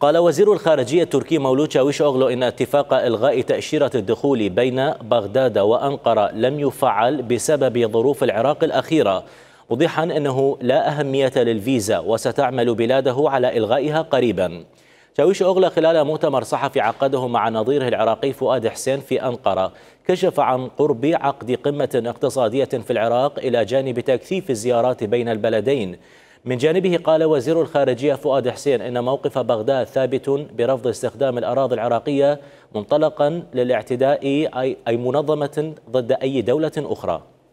قال وزير الخارجية التركي مولود أغلو إن اتفاق إلغاء تأشيرة الدخول بين بغداد وأنقرة لم يفعل بسبب ظروف العراق الأخيرة وضحا أنه لا أهمية للفيزا وستعمل بلاده على إلغائها قريبا شاويش أغلى خلال مؤتمر صحفي عقده مع نظيره العراقي فؤاد حسين في أنقرة كشف عن قرب عقد قمة اقتصادية في العراق إلى جانب تكثيف الزيارات بين البلدين من جانبه قال وزير الخارجية فؤاد حسين إن موقف بغداد ثابت برفض استخدام الأراضي العراقية منطلقا للاعتداء أي منظمة ضد أي دولة أخرى